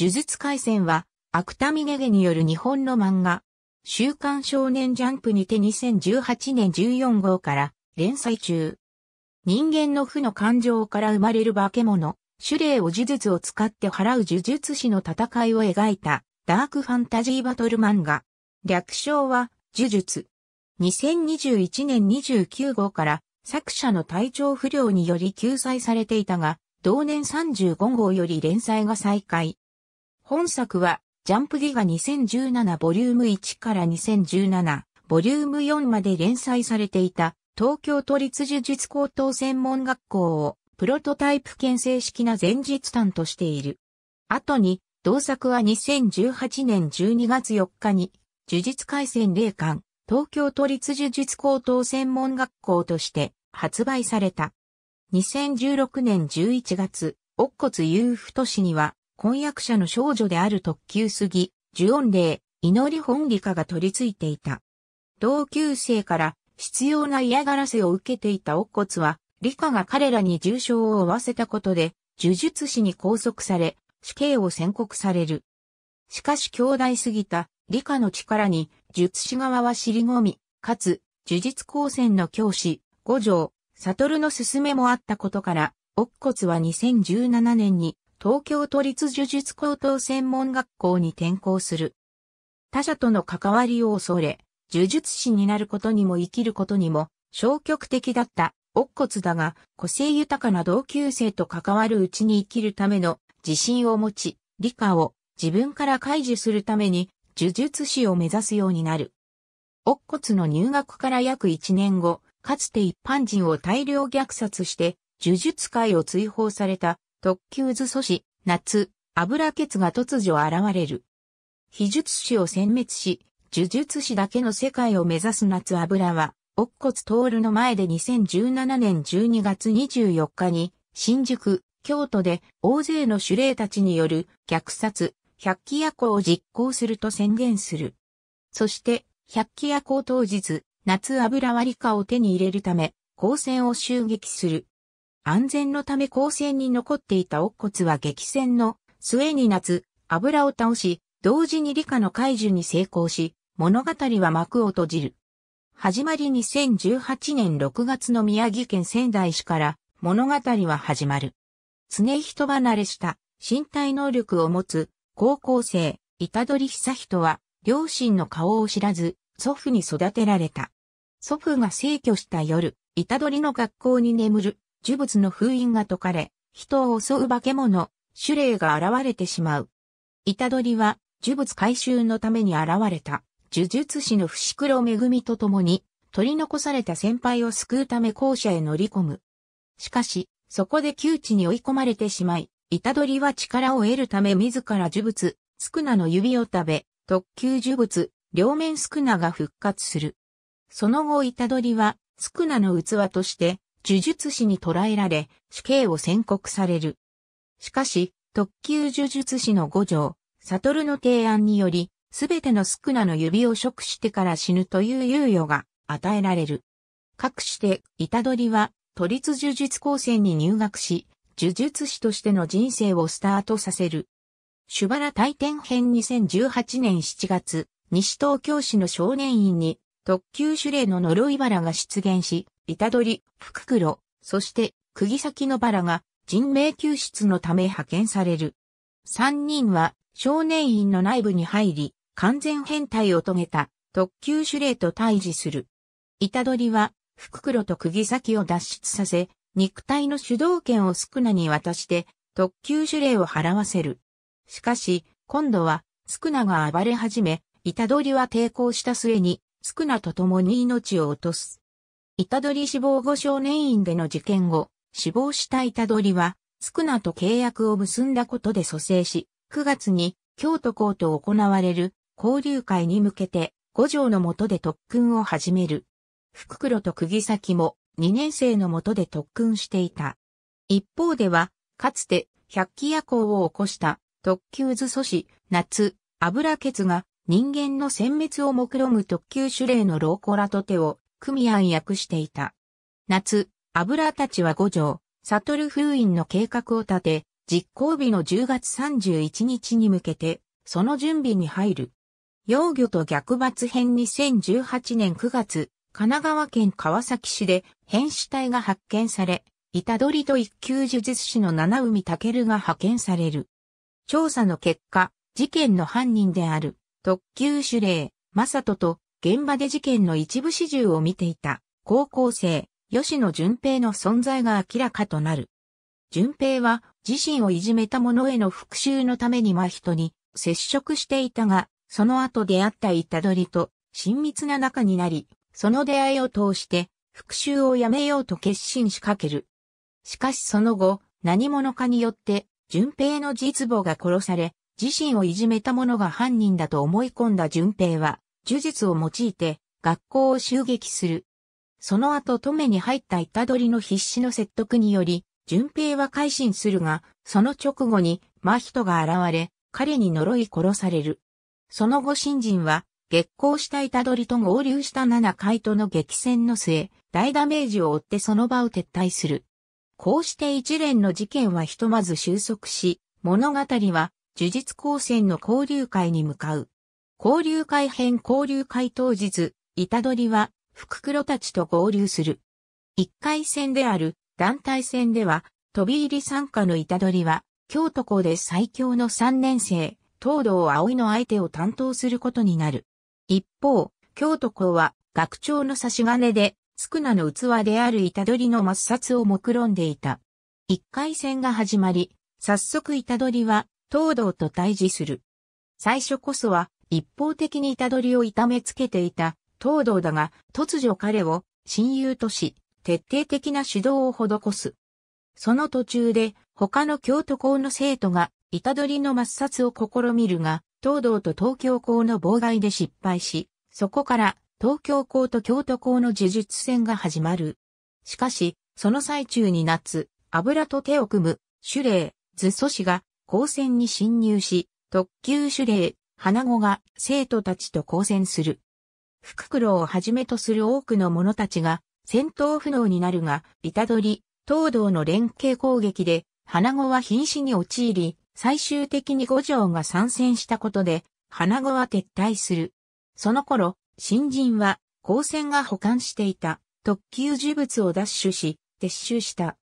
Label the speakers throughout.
Speaker 1: 呪術廻戦は、芥見ゲゲによる日本の漫画、週刊少年ジャンプにて2018年14号から連載中。人間の負の感情から生まれる化け物、種類を呪術を使って払う呪術師の戦いを描いたダークファンタジーバトル漫画。略称は呪術。2021年29号から作者の体調不良により救済されていたが、同年35号より連載が再開。本作は、ジャンプギガ2017ボリューム1から2017ボリューム4まで連載されていた東京都立呪術高等専門学校をプロトタイプ建正式な前日短としている。後に、同作は2018年12月4日に、呪術改戦霊館、東京都立呪術高等専門学校として発売された。2016年11月、乙骨裕太氏には、婚約者の少女である特級ぎ、呪音霊、祈り本理科が取り付いていた。同級生から必要な嫌がらせを受けていた乙骨は、理科が彼らに重傷を負わせたことで、呪術師に拘束され、死刑を宣告される。しかし兄弟すぎた理科の力に、術師側は尻込み、かつ、呪術高専の教師、五条、悟の勧めもあったことから、乙骨は2017年に東京都立呪術高等専門学校に転校する。他者との関わりを恐れ、呪術師になることにも生きることにも消極的だった乙骨だが、個性豊かな同級生と関わるうちに生きるための自信を持ち、理科を自分から解除するために呪術師を目指すようになる。乙骨の入学から約1年後、かつて一般人を大量虐殺して、呪術界を追放された特急図素子、夏、油欠が突如現れる。秘術師を殲滅し、呪術師だけの世界を目指す夏油は、乙骨通るの前で2017年12月24日に、新宿、京都で大勢の主霊たちによる虐殺、百鬼夜行を実行すると宣言する。そして、百鬼夜行当日、夏油は理科を手に入れるため、光線を襲撃する。安全のため光線に残っていた乙骨は激戦の末に夏、油を倒し、同時に理科の解除に成功し、物語は幕を閉じる。始まり2018年6月の宮城県仙台市から物語は始まる。常人離れした身体能力を持つ高校生、板取久人は両親の顔を知らず祖父に育てられた。祖父が逝去した夜、板取の学校に眠る呪物の封印が解かれ、人を襲う化け物、種霊が現れてしまう。ドリは、呪物回収のために現れた、呪術師の伏黒恵みと共に、取り残された先輩を救うため校舎へ乗り込む。しかし、そこで窮地に追い込まれてしまい、ドリは力を得るため自ら呪物、スクナの指を食べ、特急呪物、両面スクナが復活する。その後ドリは、スクナの器として、呪術師に捕らえられ、死刑を宣告される。しかし、特級呪術師の五条、悟の提案により、すべてのスクナの指を食してから死ぬという猶予が与えられる。かくして、虎取は、都立呪術高専に入学し、呪術師としての人生をスタートさせる。シュバラ大天編2018年7月、西東京市の少年院に、特級ュレの呪い原が出現し、板取、福黒、そして、釘のバラが人命救出のため派遣される。三人は少年院の内部に入り、完全変態を遂げた特急守令と対峙する。板取は福黒と釘先を脱出させ、肉体の主導権を宿儺に渡して特急守令を払わせる。しかし、今度は宿ナが暴れ始め、板取は抵抗した末に宿ナと共に命を落とす。板取死亡後少年院での事件後、死亡した板取は、つくなと契約を結んだことで蘇生し、9月に京都校と行われる交流会に向けて五条の下で特訓を始める。福黒と釘崎も2年生の下で特訓していた。一方では、かつて百鬼夜行を起こした特急図素子、夏、油欠が人間の殲滅を目論む特急種類の老子らと手を組合訳していた。夏、油たちは五条、悟る封印の計画を立て、実行日の10月31日に向けて、その準備に入る。幼魚と逆罰編2018年9月、神奈川県川崎市で変死体が発見され、板取と一級呪術師の七海健が派遣される。調査の結果、事件の犯人である、特級主令、正人と現場で事件の一部始終を見ていた高校生、吉野淳平の存在が明らかとなる。淳平は自身をいじめた者への復讐のために真人に接触していたが、その後出会ったど取と親密な仲になり、その出会いを通して復讐をやめようと決心しかける。しかしその後、何者かによって淳平の実母が殺され、自身をいじめた者が犯人だと思い込んだ淳平は、呪術を用いて学校を襲撃する。その後止めに入ったド取の必死の説得により、順平は改心するが、その直後に真人が現れ、彼に呪い殺される。その後新人は、激光したド取と合流した七回との激戦の末、大ダメージを負ってその場を撤退する。こうして一連の事件はひとまず収束し、物語は呪術高専の交流会に向かう。交流会編交流会当日、板取は、福黒たちと合流する。一回戦である団体戦では、飛び入り参加の板取は、京都校で最強の3年生、東堂葵の相手を担当することになる。一方、京都校は、学長の差し金で、つくなの器である板取の抹殺を目論んでいた。一回戦が始まり、早速板取は、東堂と対峙する。最初こそは、一方的に辿りを痛めつけていた東堂だが、突如彼を親友とし、徹底的な指導を施す。その途中で他の京都校の生徒が取りの抹殺を試みるが、東堂と東京校の妨害で失敗し、そこから東京校と京都校の呪術戦が始まる。しかし、その最中に夏、油と手を組む、守礼図祖師が、高専に侵入し、特急守礼。花子が生徒たちと交戦する。福黒をはじめとする多くの者たちが戦闘不能になるが、板取、東道の連携攻撃で、花子は瀕死に陥り、最終的に五条が参戦したことで、花子は撤退する。その頃、新人は、高専が保管していた特急呪物を奪取し、撤収した。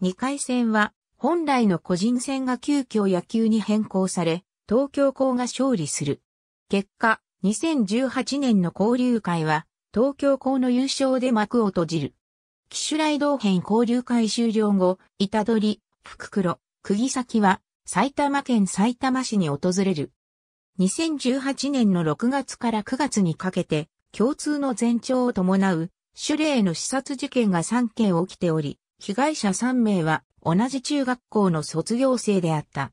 Speaker 1: 二回戦は、本来の個人戦が急遽野球に変更され、東京校が勝利する。結果、2018年の交流会は、東京校の優勝で幕を閉じる。機種来同編交流会終了後、板取、福黒、釘崎は、埼玉県埼玉市に訪れる。2018年の6月から9月にかけて、共通の前兆を伴う、種類の視察事件が3件起きており、被害者3名は同じ中学校の卒業生であった。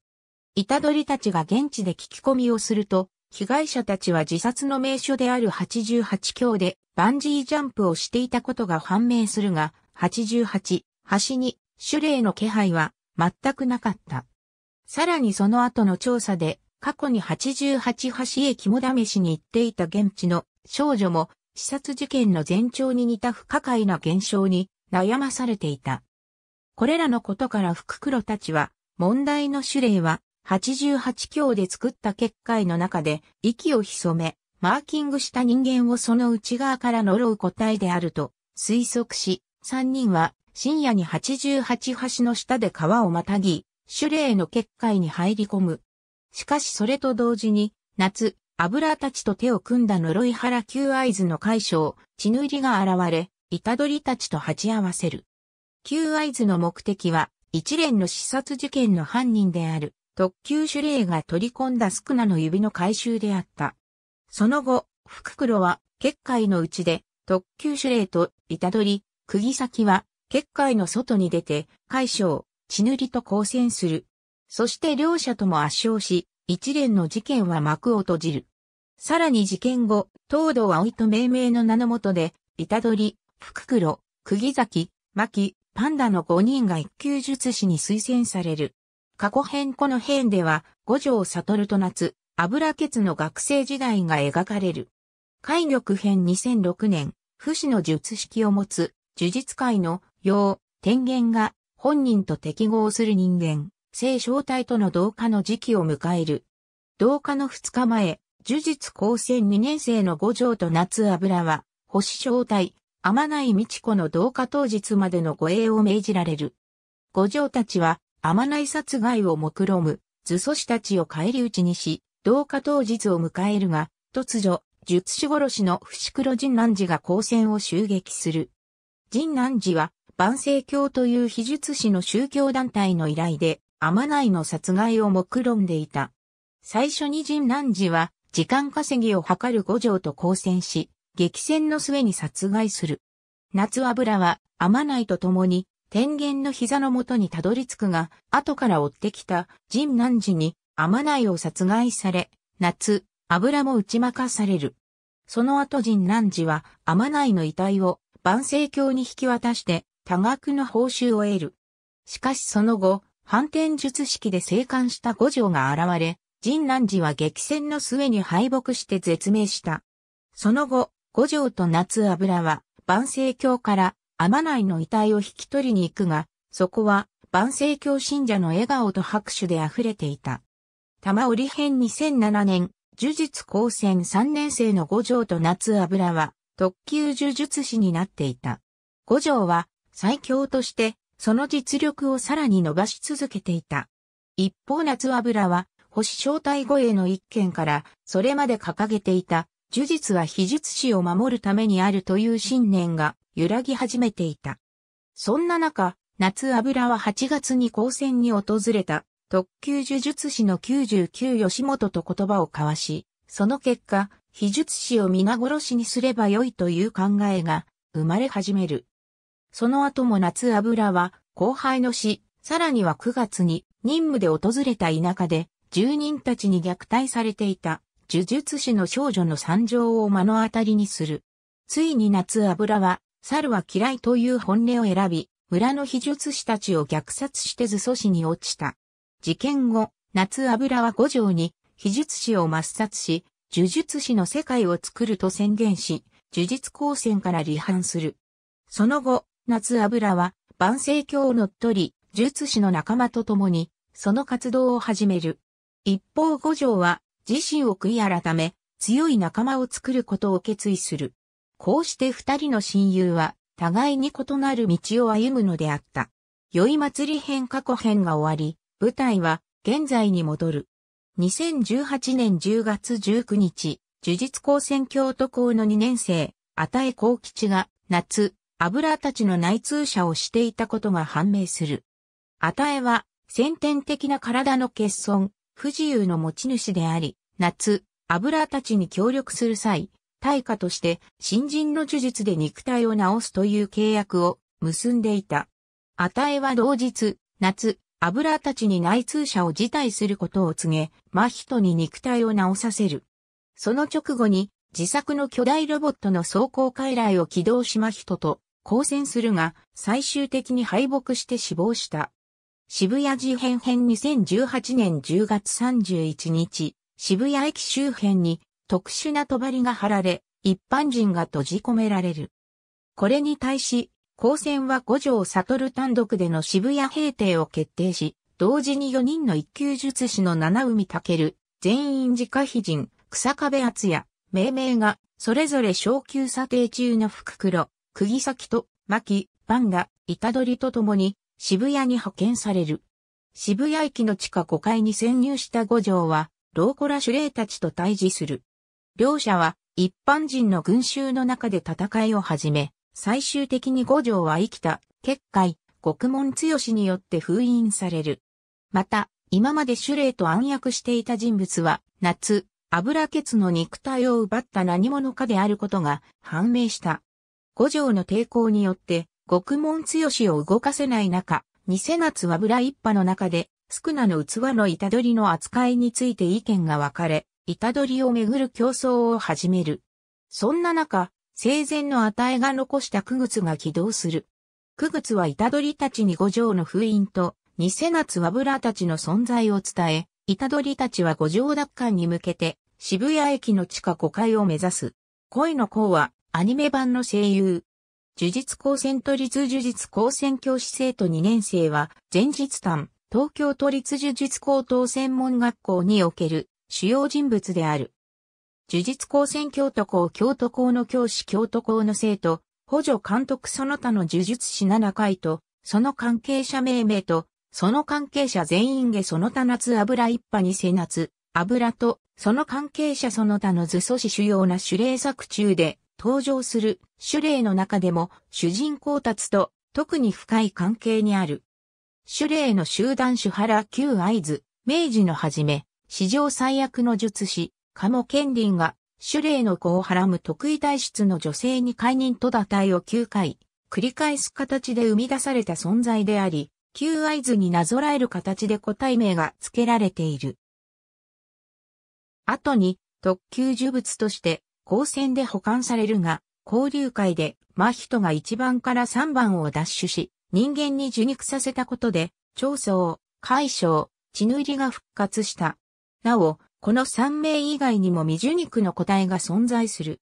Speaker 1: 虎取たちが現地で聞き込みをすると、被害者たちは自殺の名所である88橋でバンジージャンプをしていたことが判明するが、88橋に種類の気配は全くなかった。さらにその後の調査で、過去に88橋へ肝試しに行っていた現地の少女も、視察事件の前兆に似た不可解な現象に悩まされていた。これらのことから福黒たちは、問題の種類は88強で作った結界の中で息を潜め、マーキングした人間をその内側から呪う個体であると推測し、3人は深夜に88橋の下で川をまたぎ、シュレの結界に入り込む。しかしそれと同時に、夏、油たちと手を組んだ呪い原旧合図の解消、血塗りが現れ、虎取たちと鉢合わせる。旧合図の目的は、一連の視察事件の犯人である、特急守令が取り込んだスクナの指の回収であった。その後、福黒は、結界のうちで、特急守令と、板取り、釘先は、結界の外に出て、解消、血塗りと交戦する。そして両者とも圧勝し、一連の事件は幕を閉じる。さらに事件後、東堂葵と命名の名のもとで、板取り、福黒、釘崎、牧、パンダの5人が一級術師に推薦される。過去編この編では、五条悟と夏、油欠の学生時代が描かれる。海玉編2006年、不死の術式を持つ、呪術界の、陽、天元が、本人と適合する人間、性正体との同化の時期を迎える。同化の2日前、呪術高専2年生の五条と夏油は、星正体、天内美智子の同化当日までの護衛を命じられる。五条たちは、天内殺害を目論む、図祖師たちを返り討ちにし、同化当日を迎えるが、突如、術師殺しの伏黒神南寺が光線を襲撃する。神南寺は、万世教という秘術師の宗教団体の依頼で、天内の殺害を目論んでいた。最初に神南寺は、時間稼ぎを図る五条と交戦し、激戦の末に殺害する。夏油は、天内と共に、天元の膝のもとにたどり着くが、後から追ってきた、神南寺に、天内を殺害され、夏、油も打ち負かされる。その後神南寺は、天内の遺体を、万世教に引き渡して、多額の報酬を得る。しかしその後、反転術式で生還した五条が現れ、神南寺は激戦の末に敗北して絶命した。その後、五条と夏油は、万世教から天内の遺体を引き取りに行くが、そこは万世教信者の笑顔と拍手で溢れていた。玉織編2007年、呪術高専3年生の五条と夏油は特級呪術師になっていた。五条は最強としてその実力をさらに伸ばし続けていた。一方夏油は星正体後への一件からそれまで掲げていた呪術は秘術師を守るためにあるという信念が揺らぎ始めていた。そんな中、夏油は8月に高専に訪れた特級呪術師の99吉本と言葉を交わし、その結果、秘術師を皆殺しにすればよいという考えが生まれ始める。その後も夏油は後輩の死、さらには9月に任務で訪れた田舎で住人たちに虐待されていた呪術師の少女の惨状を目の当たりにする。ついに夏油は猿は嫌いという本音を選び、村の秘術師たちを虐殺して図阻止に落ちた。事件後、夏油は五条に、秘術師を抹殺し、呪術師の世界を作ると宣言し、呪術高専から離反する。その後、夏油は、万世教を乗っ取り、呪術師の仲間と共に、その活動を始める。一方五条は、自身を悔い改め、強い仲間を作ることを決意する。こうして二人の親友は、互いに異なる道を歩むのであった。宵祭り編過去編が終わり、舞台は現在に戻る。2018年10月19日、呪術高専京都校の2年生、あたえ幸吉が、夏、油たちの内通者をしていたことが判明する。あたえは、先天的な体の欠損、不自由の持ち主であり、夏、油たちに協力する際、対価として新人の呪術で肉体を治すという契約を結んでいた。えは同日、夏、油たちに内通者を辞退することを告げ、真人に肉体を治させる。その直後に自作の巨大ロボットの走行傀儡を起動しヒ人と交戦するが、最終的に敗北して死亡した。渋谷事変編2018年10月31日、渋谷駅周辺に特殊な帳が貼られ、一般人が閉じ込められる。これに対し、高専は五条悟単独での渋谷平定を決定し、同時に4人の一級術師の七海武、全員自家秘人、草壁厚也、命名が、それぞれ昇級査定中の福黒、釘崎と、牧、パン板取りと共に、渋谷に派遣される。渋谷駅の地下5階に潜入した五条は、ローコラ主霊たちと対峙する。両者は一般人の群衆の中で戦いを始め、最終的に五条は生きた、結界、獄門強しによって封印される。また、今まで種類と暗躍していた人物は、夏、油ケツの肉体を奪った何者かであることが判明した。五条の抵抗によって、獄門強しを動かせない中、偽夏は油一派の中で、宿儺の器の板取りの扱いについて意見が分かれ、板取りをめぐる競争を始める。そんな中、生前の値が残した区月が起動する。区月は板取りたちに五条の封印と、偽夏和ブラたちの存在を伝え、板取りたちは五条奪還に向けて、渋谷駅の地下5階を目指す。恋の子は、アニメ版の声優。呪術高専都立呪術高専教師生徒2年生は、前日短、東京都立呪術高等専門学校における主要人物である。呪術高専京都校京都校の教師京都校の生徒、補助監督その他の呪術師7回と、その関係者命名と、その関係者全員下その他夏油一派に瀬夏、油と、その関係者その他の図素子主要な主霊作中で登場する主霊の中でも主人公達と特に深い関係にある。主霊の集団主原旧合図、明治の初め、史上最悪の術師、カモケンリンが、主霊の子をはらむ得意体質の女性に解任と打体を9回、繰り返す形で生み出された存在であり、旧合図になぞらえる形で個体名が付けられている。後に、特級呪物として、高専で保管されるが、交流会で、マヒトが1番から3番を奪取し、人間に受肉させたことで、長を、海消、血塗りが復活した。なお、この三名以外にも未受肉の個体が存在する。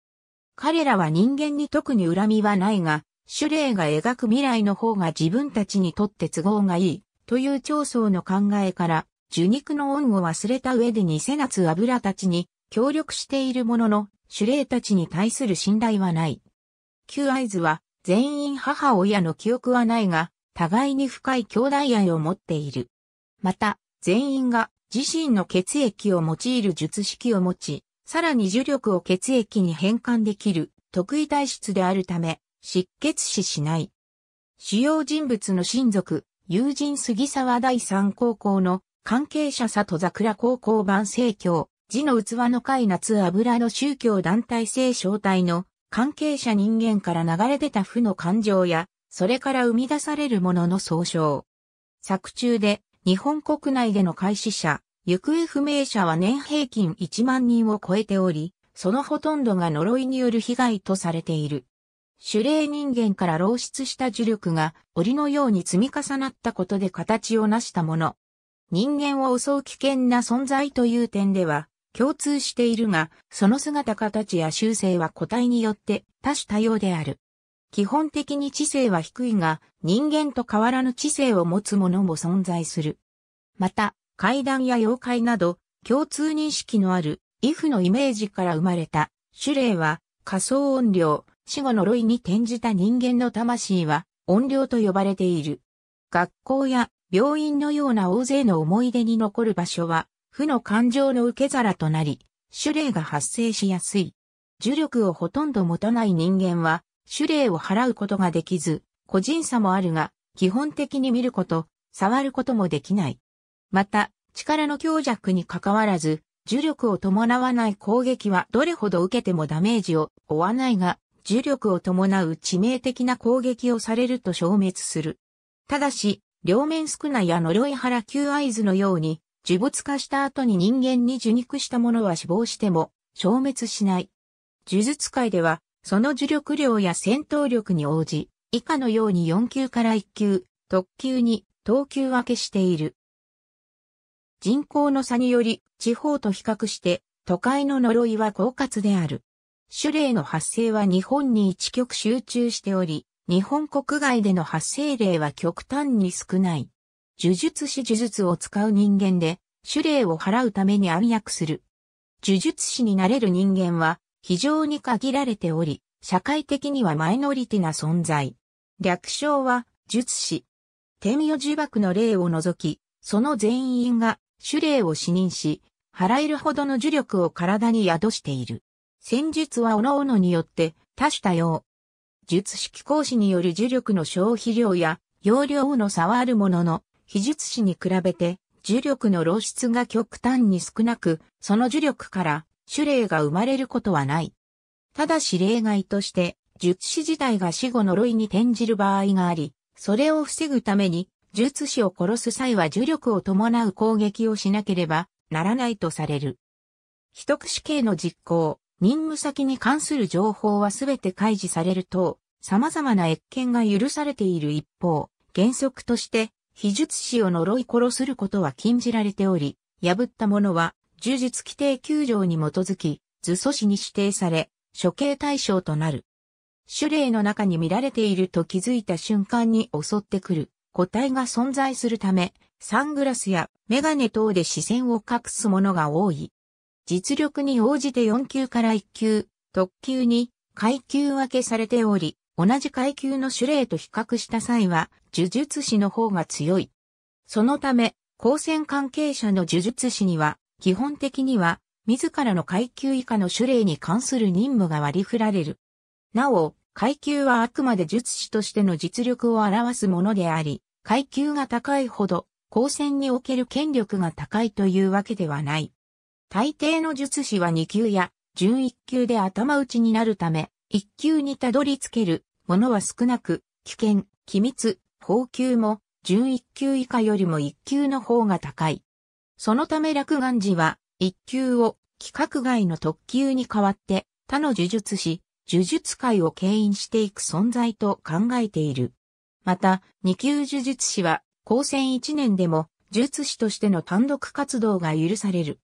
Speaker 1: 彼らは人間に特に恨みはないが、主霊が描く未来の方が自分たちにとって都合がいい、という長宗の考えから、受肉の恩を忘れた上で偽夏油たちに協力しているものの、主霊たちに対する信頼はない。旧合図は、全員母親の記憶はないが、互いに深い兄弟愛を持っている。また、全員が自身の血液を用いる術式を持ち、さらに呪力を血液に変換できる得意体質であるため、失血死しない。主要人物の親族、友人杉沢第三高校の関係者里桜高校版聖教、字の器の会夏油の宗教団体聖正体の関係者人間から流れ出た負の感情や、それから生み出されるものの総称。作中で日本国内での開始者、行方不明者は年平均1万人を超えており、そのほとんどが呪いによる被害とされている。種霊人間から漏出した呪力が檻のように積み重なったことで形を成したもの。人間を襲う危険な存在という点では共通しているが、その姿形や習性は個体によって多種多様である。基本的に知性は低いが、人間と変わらぬ知性を持つ者も存在する。また、怪談や妖怪など、共通認識のある、イフのイメージから生まれた、種類は、仮想音量、死後の類に転じた人間の魂は、音量と呼ばれている。学校や病院のような大勢の思い出に残る場所は、負の感情の受け皿となり、種類が発生しやすい。呪力をほとんど持たない人間は、種類を払うことができず、個人差もあるが、基本的に見ること、触ることもできない。また、力の強弱に関わらず、呪力を伴わない攻撃はどれほど受けてもダメージを負わないが、呪力を伴う致命的な攻撃をされると消滅する。ただし、両面少ないや呪い原旧合図のように、呪物化した後に人間に受肉した者は死亡しても、消滅しない。呪術界では、その呪力量や戦闘力に応じ、以下のように4級から1級、特級に等級分けしている。人口の差により、地方と比較して、都会の呪いは狡猾である。種類の発生は日本に一極集中しており、日本国外での発生例は極端に少ない。呪術師呪術を使う人間で、種類を払うために暗躍する。呪術師になれる人間は、非常に限られており、社会的にはマイノリティな存在。略称は、術師。天与呪縛の例を除き、その全員が主霊を死認し、払えるほどの呪力を体に宿している。戦術は各々によって多種多様。術式講師による呪力の消費量や容量の差はあるものの、非術師に比べて呪力の漏出が極端に少なく、その呪力から種霊が生まれることはない。ただし例外として、術師自体が死後呪いに転じる場合があり、それを防ぐために、術師を殺す際は呪力を伴う攻撃をしなければならないとされる。秘匿死刑の実行、任務先に関する情報はすべて開示されると、様々な越見が許されている一方、原則として、非術師を呪い殺することは禁じられており、破った者は呪術規定9条に基づき、図書子に指定され、処刑対象となる。種類の中に見られていると気づいた瞬間に襲ってくる個体が存在するため、サングラスやメガネ等で視線を隠すものが多い。実力に応じて4級から1級、特級に階級分けされており、同じ階級の種類と比較した際は、呪術師の方が強い。そのため、高専関係者の呪術師には、基本的には、自らの階級以下の種類に関する任務が割り振られる。なお、階級はあくまで術師としての実力を表すものであり、階級が高いほど、高専における権力が高いというわけではない。大抵の術師は2級や、準1級で頭打ちになるため、1級にたどり着けるものは少なく、危険、機密、法級も、準1級以下よりも1級の方が高い。そのため落眼寺は、一級を規格外の特級に代わって他の呪術師、呪術界を牽引していく存在と考えている。また、二級呪術師は、高専1年でも、術師としての単独活動が許される。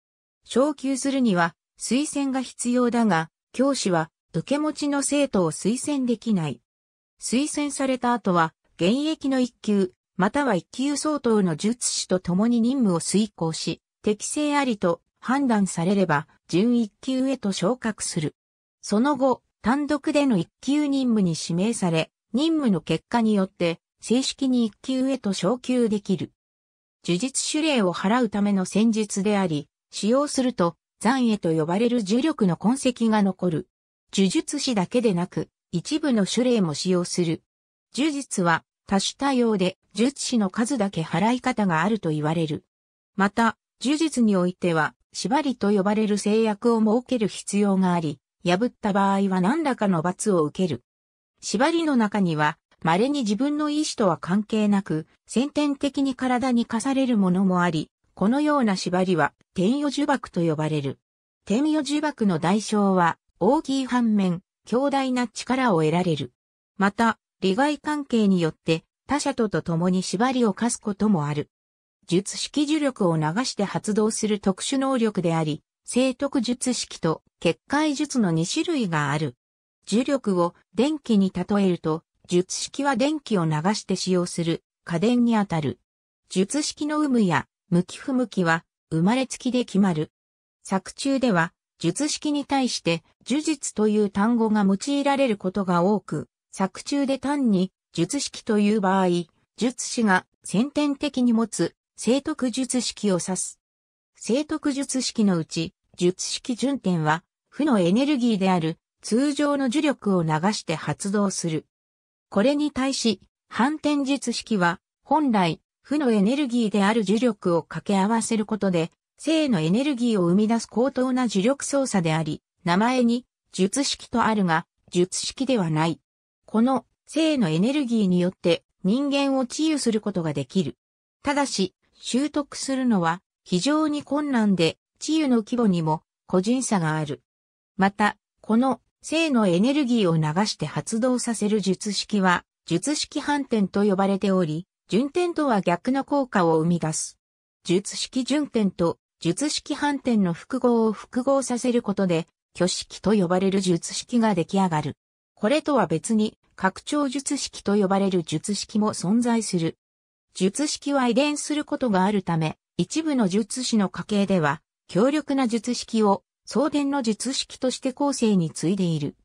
Speaker 1: 昇級するには、推薦が必要だが、教師は、受け持ちの生徒を推薦できない。推薦された後は、現役の一級、または一級相当の術師と共に任務を遂行し、適正ありと判断されれば、準一級へと昇格する。その後、単独での一級任務に指名され、任務の結果によって、正式に一級へと昇級できる。呪術手令を払うための戦術であり、使用すると、残へと呼ばれる呪力の痕跡が残る。呪術師だけでなく、一部の種類も使用する。呪術は、多種多様で術師の数だけ払い方があると言われる。また、呪術においては、縛りと呼ばれる制約を設ける必要があり、破った場合は何らかの罰を受ける。縛りの中には、稀に自分の意思とは関係なく、先天的に体に課されるものもあり、このような縛りは、天与呪縛と呼ばれる。天与呪縛の代償は、大きい反面、強大な力を得られる。また、利害関係によって他者とと共に縛りを課すこともある。術式呪力を流して発動する特殊能力であり、生徳術式と結界術の2種類がある。呪力を電気に例えると、術式は電気を流して使用する家電にあたる。術式の有無や向き不向きは生まれつきで決まる。作中では、術式に対して、呪術という単語が用いられることが多く、作中で単に術式という場合、術師が先天的に持つ生徳術式を指す。生徳術式のうち、術式順点は、負のエネルギーである通常の呪力を流して発動する。これに対し、反転術式は、本来、負のエネルギーである呪力を掛け合わせることで、性のエネルギーを生み出す高等な呪力操作であり、名前に、術式とあるが、術式ではない。この性のエネルギーによって人間を治癒することができる。ただし、習得するのは非常に困難で、治癒の規模にも個人差がある。また、この性のエネルギーを流して発動させる術式は、術式反転と呼ばれており、順転とは逆の効果を生み出す。術式順転と術式反転の複合を複合させることで、挙式と呼ばれる術式が出来上がる。これとは別に、拡張術式と呼ばれる術式も存在する。術式は遺伝することがあるため、一部の術師の家系では、強力な術式を送電の術式として後世に継いでいる。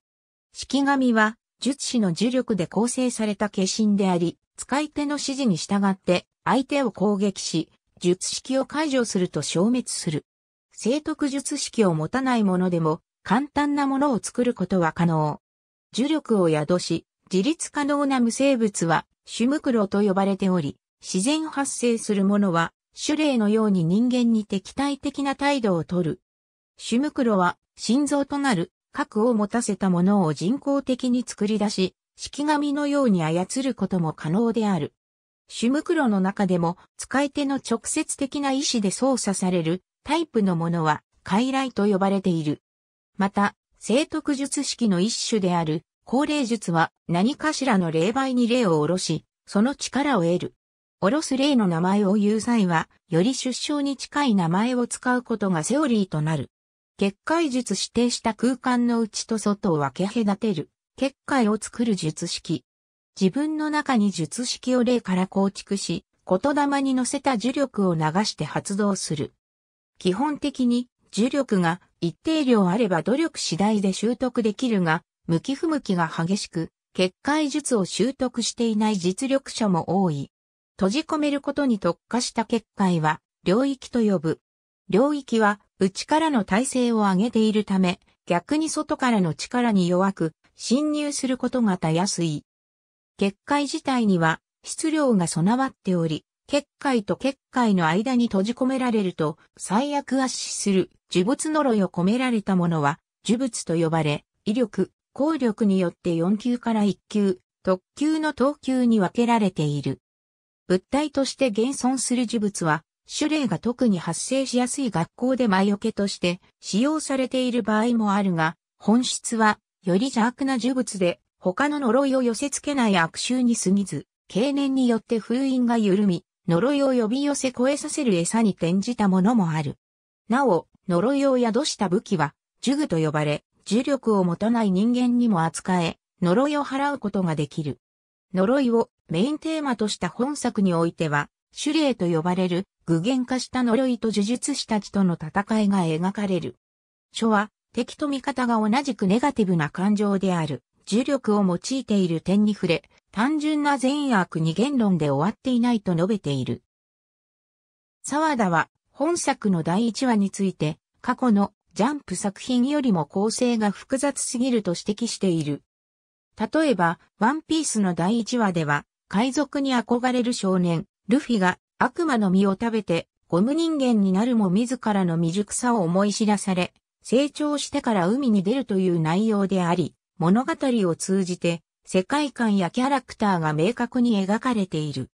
Speaker 1: 式神は、術師の呪力で構成された化身であり、使い手の指示に従って相手を攻撃し、術式を解除すると消滅する。正徳術式を持たないものでも簡単なものを作ることは可能。呪力を宿し、自立可能な無生物は種袋と呼ばれており、自然発生するものは種類のように人間に敵対的な態度をとる。種袋は心臓となる核を持たせたものを人工的に作り出し、式紙のように操ることも可能である。種袋の中でも使い手の直接的な意思で操作されるタイプのものは傀儡と呼ばれている。また、聖徳術式の一種である高霊術は何かしらの霊媒に霊を下ろし、その力を得る。下ろす霊の名前を言う際は、より出生に近い名前を使うことがセオリーとなる。結界術指定した空間の内と外を分け隔てる、結界を作る術式。自分の中に術式を霊から構築し、言霊に乗せた呪力を流して発動する。基本的に、呪力が一定量あれば努力次第で習得できるが、向き不向きが激しく、結界術を習得していない実力者も多い。閉じ込めることに特化した結界は、領域と呼ぶ。領域は、内からの体制を上げているため、逆に外からの力に弱く、侵入することがたやすい。結界自体には、質量が備わっており、結界と結界の間に閉じ込められると、最悪圧死する、呪物呪いを込められたものは、呪物と呼ばれ、威力、効力によって4級から1級、特級の等級に分けられている。物体として現存する呪物は、種類が特に発生しやすい学校で魔除けとして使用されている場合もあるが、本質はより邪悪な呪物で他の呪いを寄せ付けない悪臭に過ぎず、経年によって封印が緩み、呪いを呼び寄せ超えさせる餌に転じたものもある。なお、呪いを宿した武器は、呪具と呼ばれ、呪力を持たない人間にも扱え、呪いを払うことができる。呪いをメインテーマとした本作においては、主霊と呼ばれる具現化した呪いと呪術師たちとの戦いが描かれる。書は敵と味方が同じくネガティブな感情である呪力を用いている点に触れ、単純な善悪二元論で終わっていないと述べている。沢田は本作の第1話について過去のジャンプ作品よりも構成が複雑すぎると指摘している。例えば、ワンピースの第1話では、海賊に憧れる少年、ルフィが悪魔の実を食べて、ゴム人間になるも自らの未熟さを思い知らされ、成長してから海に出るという内容であり、物語を通じて世界観やキャラクターが明確に描かれている。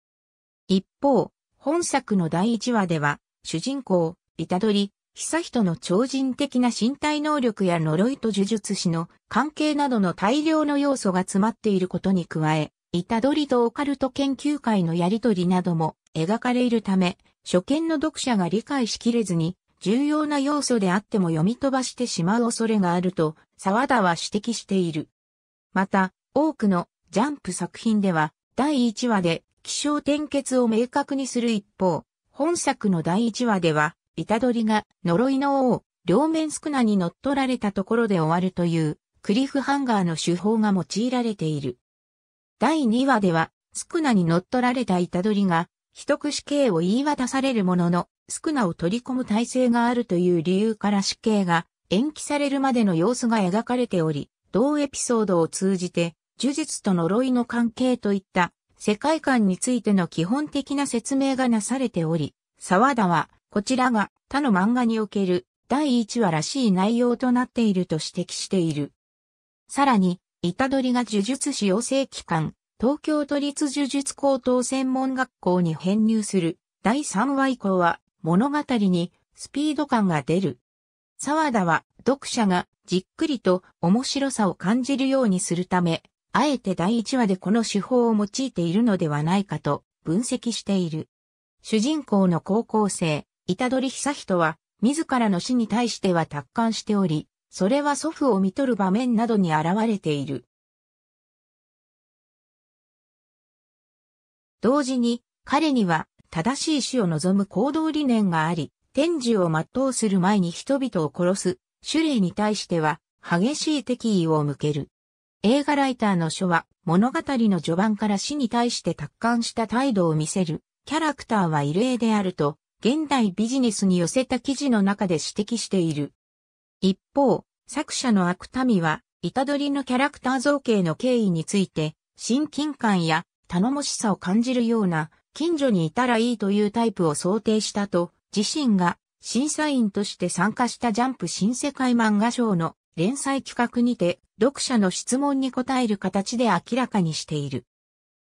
Speaker 1: 一方、本作の第1話では、主人公、イタドリ、久人の超人的な身体能力や呪いと呪術師の関係などの大量の要素が詰まっていることに加え、イタドリとオカルト研究会のやりとりなども描かれるため、初見の読者が理解しきれずに、重要な要素であっても読み飛ばしてしまう恐れがあると、沢田は指摘している。また、多くのジャンプ作品では、第1話で気象転結を明確にする一方、本作の第1話では、ド取が呪いの王、両面宿儺に乗っ取られたところで終わるという、クリフハンガーの手法が用いられている。第2話では、宿儺に乗っ取られたド取が、一口死刑を言い渡されるものの、宿儺を取り込む体制があるという理由から死刑が延期されるまでの様子が描かれており、同エピソードを通じて、呪術と呪いの関係といった世界観についての基本的な説明がなされており、沢田はこちらが他の漫画における第1話らしい内容となっていると指摘している。さらに、ド取が呪術師養成機関、東京都立呪術高等専門学校に編入する第3話以降は物語にスピード感が出る。沢田は読者がじっくりと面白さを感じるようにするため、あえて第1話でこの手法を用いているのではないかと分析している。主人公の高校生、虎杖久人は、自らの死に対しては達観しており、それは祖父を見取る場面などに現れている。同時に、彼には、正しい死を望む行動理念があり、天寿を全うする前に人々を殺す、種類に対しては、激しい敵意を向ける。映画ライターの書は、物語の序盤から死に対して達観した態度を見せる、キャラクターは異例であると、現代ビジネスに寄せた記事の中で指摘している。一方、作者の芥見は、ド取のキャラクター造形の経緯について、親近感や頼もしさを感じるような、近所にいたらいいというタイプを想定したと、自身が審査員として参加したジャンプ新世界漫画賞の連載企画にて、読者の質問に答える形で明らかにしている。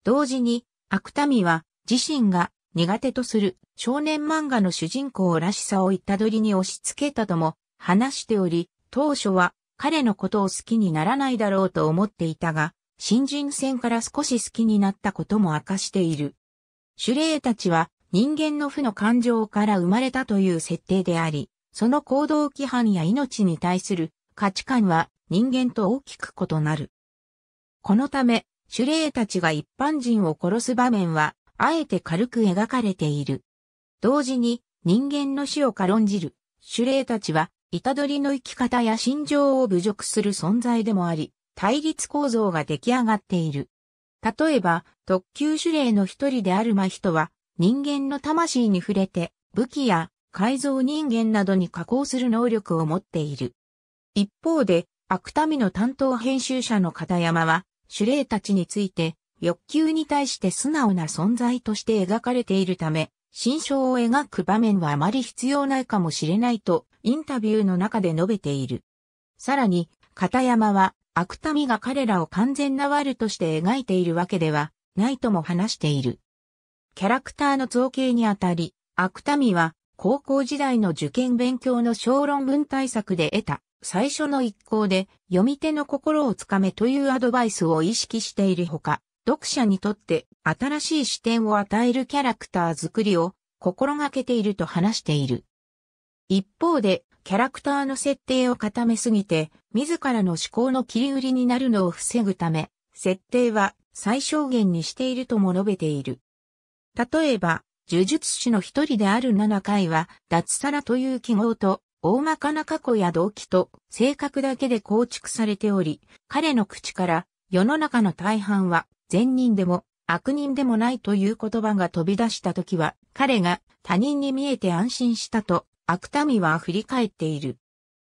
Speaker 1: 同時に、芥見は自身が苦手とする少年漫画の主人公らしさをたどりに押し付けたとも話しており、当初は彼のことを好きにならないだろうと思っていたが、新人戦から少し好きになったことも明かしている。シュレーたちは人間の負の感情から生まれたという設定であり、その行動規範や命に対する価値観は人間と大きく異なる。このため、シュレーたちが一般人を殺す場面はあえて軽く描かれている。同時に人間の死を軽んじる、主霊たちは、虎取の生き方や心情を侮辱する存在でもあり、対立構造が出来上がっている。例えば、特級主霊の一人である真人は、人間の魂に触れて、武器や改造人間などに加工する能力を持っている。一方で、芥見の担当編集者の片山は、主霊たちについて、欲求に対して素直な存在として描かれているため、心象を描く場面はあまり必要ないかもしれないと、インタビューの中で述べている。さらに、片山は、芥見が彼らを完全なワルとして描いているわけでは、ないとも話している。キャラクターの造形にあたり、芥見は、高校時代の受験勉強の小論文対策で得た、最初の一行で、読み手の心をつかめというアドバイスを意識しているほか、読者にとって新しい視点を与えるキャラクター作りを心がけていると話している。一方で、キャラクターの設定を固めすぎて、自らの思考の切り売りになるのを防ぐため、設定は最小限にしているとも述べている。例えば、呪術師の一人である7回は、脱サラという記号と、大まかな過去や動機と、性格だけで構築されており、彼の口から、世の中の大半は、善人でも悪人でもないという言葉が飛び出した時は、彼が他人に見えて安心したと、悪民は振り返っている。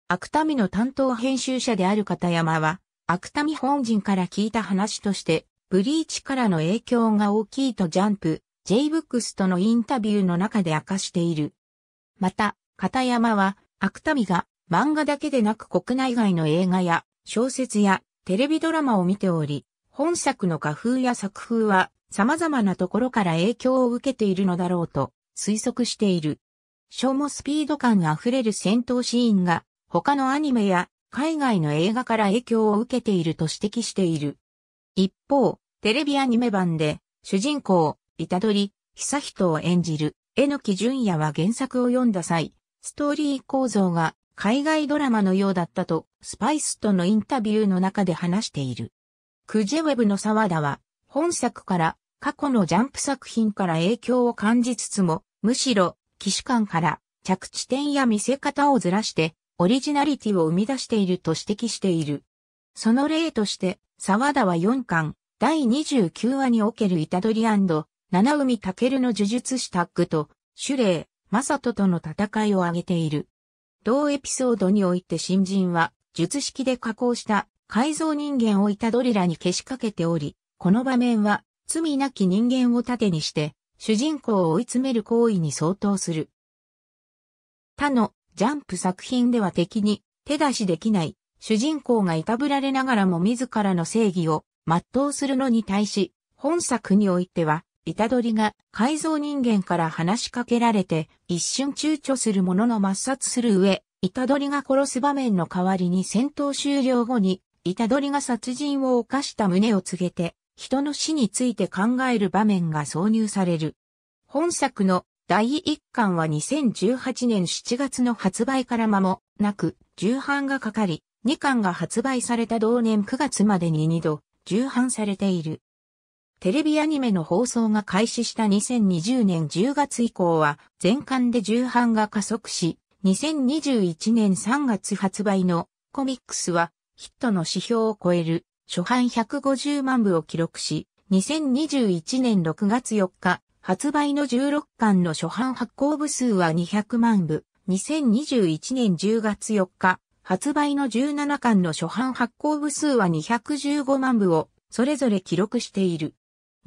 Speaker 1: 悪民の担当編集者である片山は、悪民本人から聞いた話として、ブリーチからの影響が大きいとジャンプ、J ブックスとのインタビューの中で明かしている。また、片山は、悪民が漫画だけでなく国内外の映画や小説やテレビドラマを見ており、本作の画風や作風は様々なところから影響を受けているのだろうと推測している。ショーもスピード感あふれる戦闘シーンが他のアニメや海外の映画から影響を受けていると指摘している。一方、テレビアニメ版で主人公、イタドリ、久人を演じる榎木淳也は原作を読んだ際、ストーリー構造が海外ドラマのようだったとスパイスとのインタビューの中で話している。クジェウェブの沢田は、本作から過去のジャンプ作品から影響を感じつつも、むしろ、騎士官から着地点や見せ方をずらして、オリジナリティを生み出していると指摘している。その例として、沢田は4巻、第29話におけるイタドリ七海武の呪術師タッグと、シュレイ、マサトとの戦いを挙げている。同エピソードにおいて新人は、術式で加工した改造人間をいたドリラにけしかけており、この場面は罪なき人間を盾にして、主人公を追い詰める行為に相当する。他のジャンプ作品では敵に手出しできない主人公がいたぶられながらも自らの正義を全うするのに対し、本作においては、イタドリが改造人間から話しかけられて一瞬躊躇するものの抹殺する上、イタドリが殺す場面の代わりに戦闘終了後に虎りが殺人を犯した旨を告げて、人の死について考える場面が挿入される。本作の第1巻は2018年7月の発売から間もなく、重版がかかり、2巻が発売された同年9月までに2度、重版されている。テレビアニメの放送が開始した2020年10月以降は、全巻で重版が加速し、2021年3月発売のコミックスはヒットの指標を超える初版150万部を記録し、2021年6月4日、発売の16巻の初版発行部数は200万部。2021年10月4日、発売の17巻の初版発行部数は215万部をそれぞれ記録している。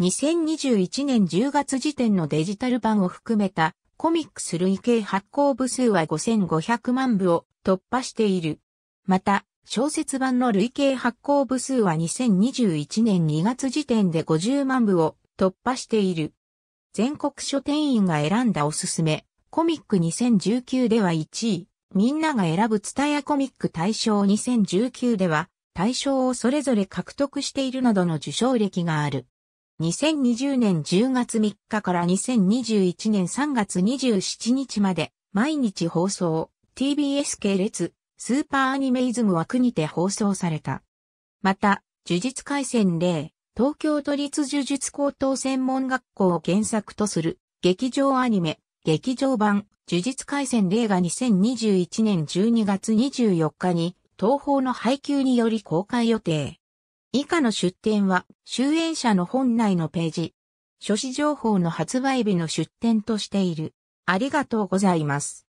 Speaker 1: 2021年10月時点のデジタル版を含めたコミックス累計発行部数は5500万部を突破している。また、小説版の累計発行部数は2021年2月時点で50万部を突破している。全国書店員が選んだおすすめ、コミック2019では1位、みんなが選ぶツタヤコミック大賞2019では、大賞をそれぞれ獲得しているなどの受賞歴がある。2020年10月3日から2021年3月27日まで毎日放送 TBS 系列スーパーアニメイズム枠にて放送された。また、呪術回戦例、東京都立呪術高等専門学校を原作とする、劇場アニメ、劇場版、呪術回戦例が2021年12月24日に、東宝の配給により公開予定。以下の出展は、終演者の本内のページ。書誌情報の発売日の出展としている。ありがとうございます。